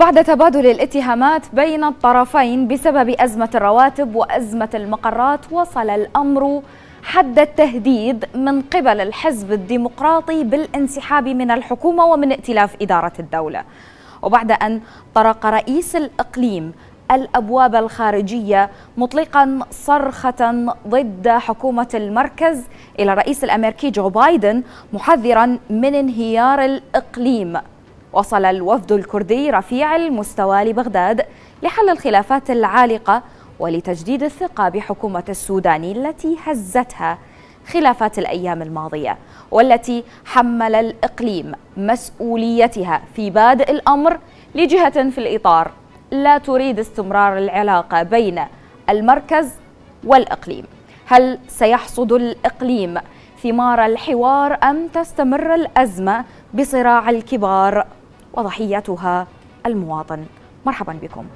بعد تبادل الاتهامات بين الطرفين بسبب أزمة الرواتب وأزمة المقرات وصل الأمر حد التهديد من قبل الحزب الديمقراطي بالانسحاب من الحكومة ومن ائتلاف إدارة الدولة وبعد أن طرق رئيس الإقليم الأبواب الخارجية مطلقا صرخة ضد حكومة المركز إلى الرئيس الأمريكي جو بايدن محذرا من انهيار الإقليم وصل الوفد الكردي رفيع المستوى لبغداد لحل الخلافات العالقة ولتجديد الثقة بحكومة السودان التي هزتها خلافات الأيام الماضية والتي حمل الإقليم مسؤوليتها في بادئ الأمر لجهة في الإطار لا تريد استمرار العلاقة بين المركز والإقليم هل سيحصد الإقليم ثمار الحوار أم تستمر الأزمة بصراع الكبار وضحيتها المواطن مرحبا بكم